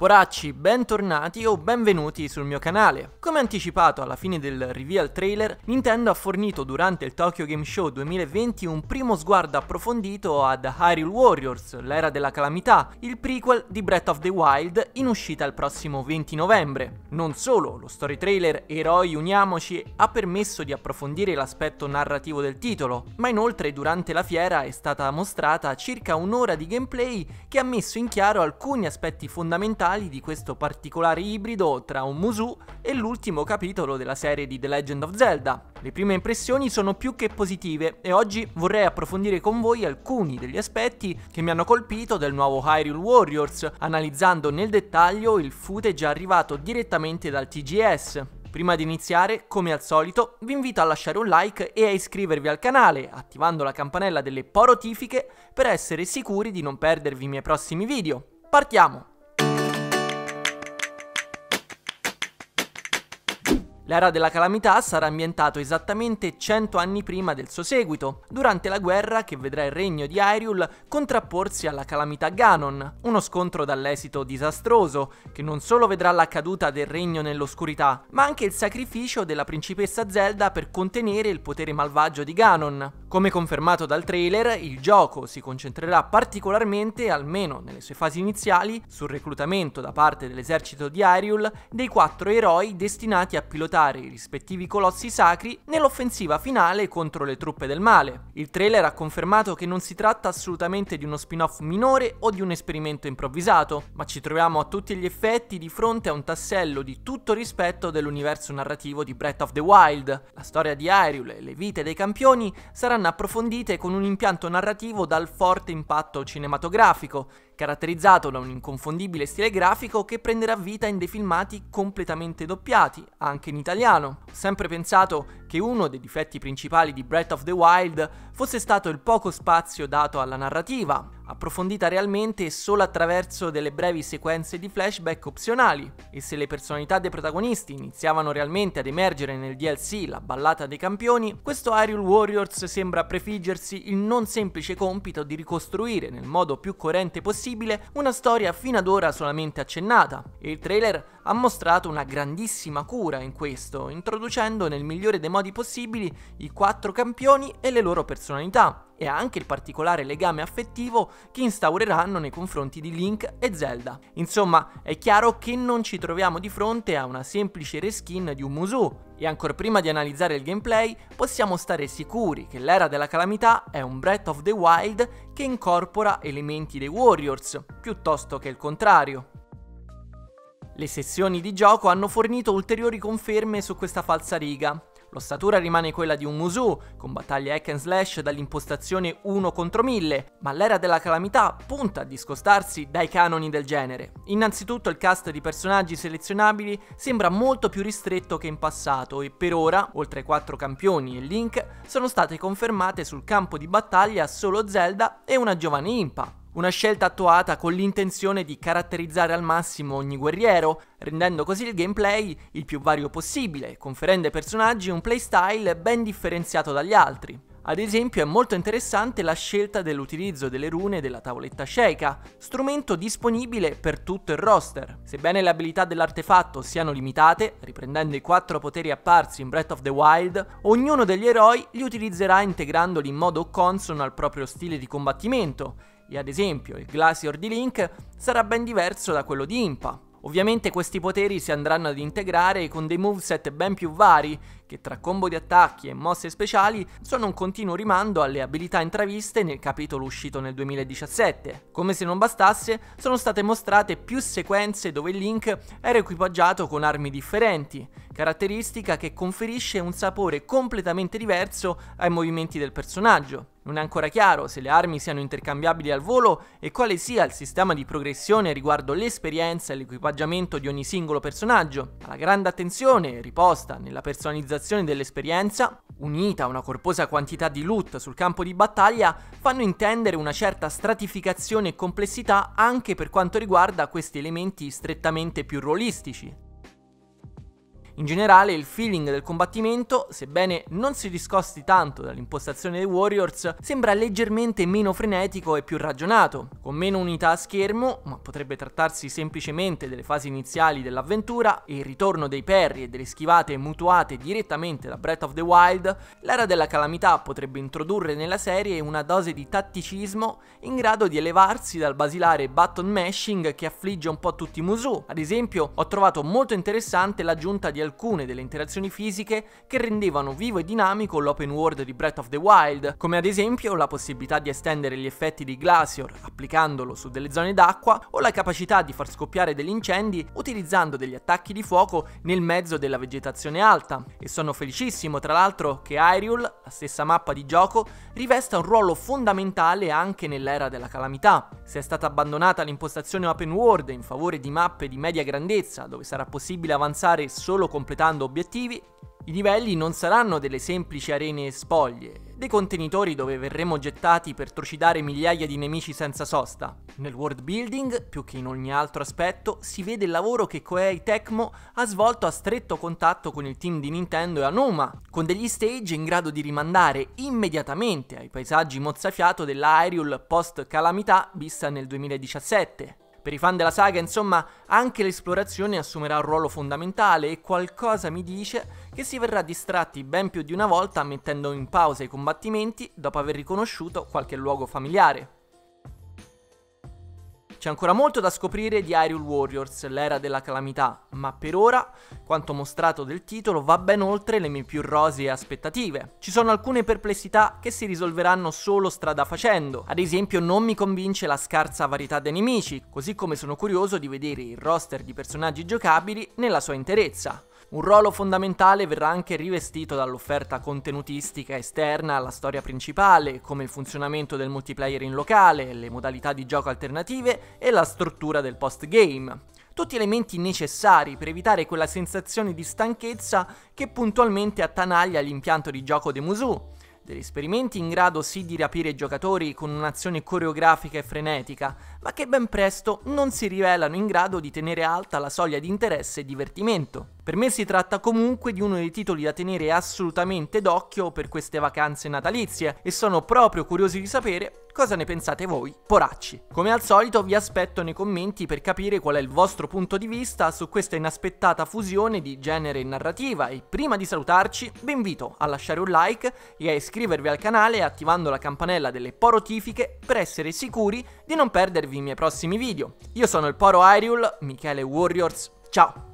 Poracci, bentornati o benvenuti sul mio canale. Come anticipato alla fine del reveal trailer, Nintendo ha fornito durante il Tokyo Game Show 2020 un primo sguardo approfondito ad Hyrule Warriors, l'era della calamità, il prequel di Breath of the Wild in uscita il prossimo 20 novembre. Non solo, lo story trailer Eroi Uniamoci ha permesso di approfondire l'aspetto narrativo del titolo, ma inoltre durante la fiera è stata mostrata circa un'ora di gameplay che ha messo in chiaro alcuni aspetti fondamentali fondamentali di questo particolare ibrido tra un Musu e l'ultimo capitolo della serie di The Legend of Zelda. Le prime impressioni sono più che positive e oggi vorrei approfondire con voi alcuni degli aspetti che mi hanno colpito del nuovo Hyrule Warriors, analizzando nel dettaglio il footage arrivato direttamente dal TGS. Prima di iniziare, come al solito, vi invito a lasciare un like e a iscrivervi al canale, attivando la campanella delle porotifiche per essere sicuri di non perdervi i miei prossimi video. Partiamo! L'era della calamità sarà ambientato esattamente 100 anni prima del suo seguito, durante la guerra che vedrà il regno di Hyrule contrapporsi alla calamità Ganon, uno scontro dall'esito disastroso che non solo vedrà la caduta del regno nell'oscurità, ma anche il sacrificio della principessa Zelda per contenere il potere malvagio di Ganon. Come confermato dal trailer, il gioco si concentrerà particolarmente, almeno nelle sue fasi iniziali, sul reclutamento da parte dell'esercito di Hyrule dei quattro eroi destinati a pilotare affrontare i rispettivi colossi sacri nell'offensiva finale contro le truppe del male. Il trailer ha confermato che non si tratta assolutamente di uno spin-off minore o di un esperimento improvvisato, ma ci troviamo a tutti gli effetti di fronte a un tassello di tutto rispetto dell'universo narrativo di Breath of the Wild. La storia di Hyrule e le vite dei campioni saranno approfondite con un impianto narrativo dal forte impatto cinematografico caratterizzato da un inconfondibile stile grafico che prenderà vita in dei filmati completamente doppiati, anche in italiano. Sempre pensato che uno dei difetti principali di Breath of the Wild fosse stato il poco spazio dato alla narrativa, approfondita realmente solo attraverso delle brevi sequenze di flashback opzionali, e se le personalità dei protagonisti iniziavano realmente ad emergere nel DLC La ballata dei campioni, questo Hyrule Warriors sembra prefiggersi il non semplice compito di ricostruire nel modo più coerente possibile una storia fino ad ora solamente accennata, e il trailer ha mostrato una grandissima cura in questo, introducendo nel migliore dei modi possibili i quattro campioni e le loro personalità, e anche il particolare legame affettivo che instaureranno nei confronti di Link e Zelda. Insomma, è chiaro che non ci troviamo di fronte a una semplice reskin di un Musou, e ancora prima di analizzare il gameplay possiamo stare sicuri che l'era della calamità è un Breath of the Wild che incorpora elementi dei Warriors, piuttosto che il contrario. Le sessioni di gioco hanno fornito ulteriori conferme su questa falsa riga. L'ossatura rimane quella di un Musou, con battaglie hack and slash dall'impostazione 1 contro 1000, ma l'era della calamità punta a discostarsi dai canoni del genere. Innanzitutto il cast di personaggi selezionabili sembra molto più ristretto che in passato e per ora, oltre ai 4 campioni e Link, sono state confermate sul campo di battaglia solo Zelda e una giovane Impa, una scelta attuata con l'intenzione di caratterizzare al massimo ogni guerriero, rendendo così il gameplay il più vario possibile, conferendo ai personaggi un playstyle ben differenziato dagli altri. Ad esempio è molto interessante la scelta dell'utilizzo delle rune della tavoletta Sheikah, strumento disponibile per tutto il roster. Sebbene le abilità dell'artefatto siano limitate, riprendendo i quattro poteri apparsi in Breath of the Wild, ognuno degli eroi li utilizzerà integrandoli in modo consono al proprio stile di combattimento e ad esempio il Glacier di Link sarà ben diverso da quello di Impa. Ovviamente questi poteri si andranno ad integrare con dei moveset ben più vari che tra combo di attacchi e mosse speciali sono un continuo rimando alle abilità intraviste nel capitolo uscito nel 2017. Come se non bastasse, sono state mostrate più sequenze dove Link era equipaggiato con armi differenti, caratteristica che conferisce un sapore completamente diverso ai movimenti del personaggio. Non è ancora chiaro se le armi siano intercambiabili al volo e quale sia il sistema di progressione riguardo l'esperienza e l'equipaggiamento di ogni singolo personaggio. Ma la grande attenzione riposta nella personalizzazione valorizzazione dell'esperienza, unita a una corposa quantità di loot sul campo di battaglia, fanno intendere una certa stratificazione e complessità anche per quanto riguarda questi elementi strettamente più rolistici. In generale il feeling del combattimento, sebbene non si discosti tanto dall'impostazione dei Warriors, sembra leggermente meno frenetico e più ragionato, con meno unità a schermo, ma potrebbe trattarsi semplicemente delle fasi iniziali dell'avventura e il ritorno dei perri e delle schivate mutuate direttamente da Breath of the Wild, l'era della calamità potrebbe introdurre nella serie una dose di tatticismo in grado di elevarsi dal basilare button mashing che affligge un po' tutti i Musou. Ad esempio, ho trovato molto interessante l'aggiunta di alcuni alcune delle interazioni fisiche che rendevano vivo e dinamico l'open world di Breath of the Wild, come ad esempio la possibilità di estendere gli effetti di Glacier applicandolo su delle zone d'acqua o la capacità di far scoppiare degli incendi utilizzando degli attacchi di fuoco nel mezzo della vegetazione alta. E sono felicissimo tra l'altro che Hyrule, la stessa mappa di gioco, rivesta un ruolo fondamentale anche nell'era della calamità. Se è stata abbandonata l'impostazione open world in favore di mappe di media grandezza dove sarà possibile avanzare solo con completando obiettivi, i livelli non saranno delle semplici arene spoglie, dei contenitori dove verremo gettati per trucidare migliaia di nemici senza sosta. Nel world building, più che in ogni altro aspetto, si vede il lavoro che Koei Tecmo ha svolto a stretto contatto con il team di Nintendo e Anuma, con degli stage in grado di rimandare immediatamente ai paesaggi mozzafiato dell'Hyrule post-calamità vista nel 2017, per i fan della saga, insomma, anche l'esplorazione assumerà un ruolo fondamentale e qualcosa mi dice che si verrà distratti ben più di una volta mettendo in pausa i combattimenti dopo aver riconosciuto qualche luogo familiare. C'è ancora molto da scoprire di Hyrule Warriors, l'era della calamità, ma per ora quanto mostrato del titolo va ben oltre le mie più rosee aspettative. Ci sono alcune perplessità che si risolveranno solo strada facendo, ad esempio non mi convince la scarsa varietà dei nemici, così come sono curioso di vedere il roster di personaggi giocabili nella sua interezza. Un ruolo fondamentale verrà anche rivestito dall'offerta contenutistica esterna alla storia principale, come il funzionamento del multiplayer in locale, le modalità di gioco alternative e la struttura del post-game. Tutti elementi necessari per evitare quella sensazione di stanchezza che puntualmente attanaglia l'impianto di gioco de Musou, degli esperimenti in grado sì di rapire i giocatori con un'azione coreografica e frenetica, ma che ben presto non si rivelano in grado di tenere alta la soglia di interesse e divertimento. Per me si tratta comunque di uno dei titoli da tenere assolutamente d'occhio per queste vacanze natalizie e sono proprio curioso di sapere Cosa ne pensate voi, poracci? Come al solito vi aspetto nei commenti per capire qual è il vostro punto di vista su questa inaspettata fusione di genere e narrativa e prima di salutarci vi invito a lasciare un like e a iscrivervi al canale attivando la campanella delle porotifiche per essere sicuri di non perdervi i miei prossimi video. Io sono il Poro Ariul, Michele Warriors, ciao!